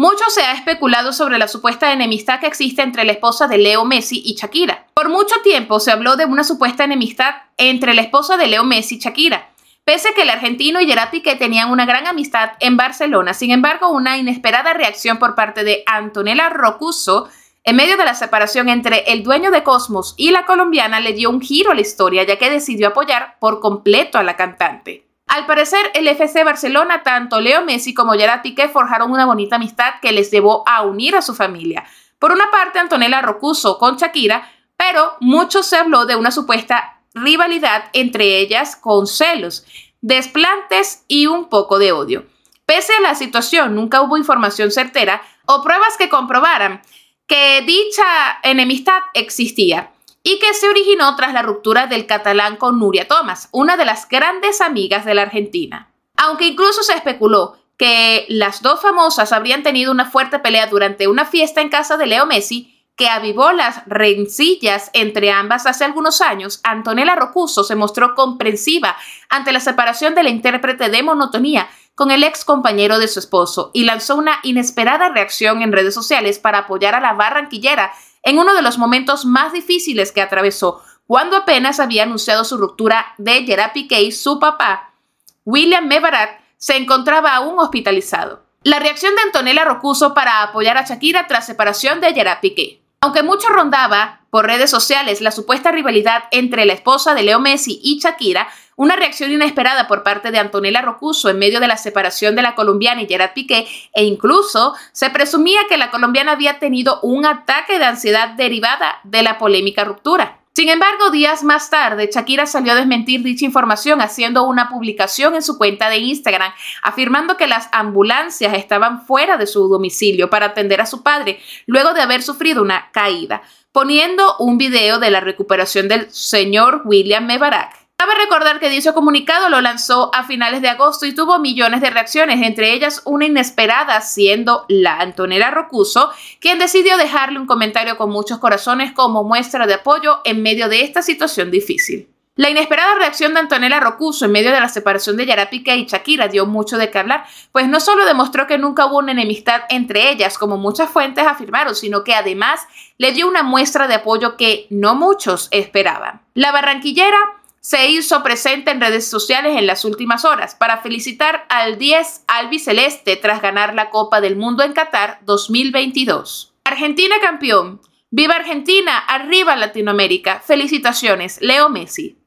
Mucho se ha especulado sobre la supuesta enemistad que existe entre la esposa de Leo Messi y Shakira. Por mucho tiempo se habló de una supuesta enemistad entre la esposa de Leo Messi y Shakira. Pese a que el argentino y Gerard Piqué tenían una gran amistad en Barcelona, sin embargo, una inesperada reacción por parte de Antonella Rocuso en medio de la separación entre el dueño de Cosmos y la colombiana le dio un giro a la historia, ya que decidió apoyar por completo a la cantante. Al parecer, el FC Barcelona, tanto Leo Messi como Gerard Piqué forjaron una bonita amistad que les llevó a unir a su familia. Por una parte, Antonella Rocuso con Shakira, pero mucho se habló de una supuesta rivalidad entre ellas con celos, desplantes y un poco de odio. Pese a la situación, nunca hubo información certera o pruebas que comprobaran que dicha enemistad existía y que se originó tras la ruptura del catalán con Nuria Tomás, una de las grandes amigas de la Argentina. Aunque incluso se especuló que las dos famosas habrían tenido una fuerte pelea durante una fiesta en casa de Leo Messi, que avivó las rencillas entre ambas hace algunos años, Antonella Rocuso se mostró comprensiva ante la separación del intérprete de monotonía con el ex compañero de su esposo y lanzó una inesperada reacción en redes sociales para apoyar a la barranquillera en uno de los momentos más difíciles que atravesó, cuando apenas había anunciado su ruptura de Gerard Piqué, su papá, William Mebarak, se encontraba aún hospitalizado. La reacción de Antonella Rocuso para apoyar a Shakira tras separación de Gerard Piqué. Aunque mucho rondaba por redes sociales la supuesta rivalidad entre la esposa de Leo Messi y Shakira, una reacción inesperada por parte de Antonella Rocuso en medio de la separación de la colombiana y Gerard Piqué, e incluso se presumía que la colombiana había tenido un ataque de ansiedad derivada de la polémica ruptura. Sin embargo, días más tarde, Shakira salió a desmentir dicha información haciendo una publicación en su cuenta de Instagram, afirmando que las ambulancias estaban fuera de su domicilio para atender a su padre luego de haber sufrido una caída, poniendo un video de la recuperación del señor William Mebarak. Cabe recordar que dicho comunicado lo lanzó a finales de agosto y tuvo millones de reacciones, entre ellas una inesperada siendo la Antonella Rocuso, quien decidió dejarle un comentario con muchos corazones como muestra de apoyo en medio de esta situación difícil. La inesperada reacción de Antonella Rocuso en medio de la separación de Yarapica y Shakira dio mucho de qué hablar, pues no solo demostró que nunca hubo una enemistad entre ellas, como muchas fuentes afirmaron, sino que además le dio una muestra de apoyo que no muchos esperaban. La barranquillera se hizo presente en redes sociales en las últimas horas para felicitar al 10 albiceleste tras ganar la Copa del Mundo en Qatar 2022. Argentina campeón. Viva Argentina, arriba Latinoamérica. Felicitaciones, Leo Messi.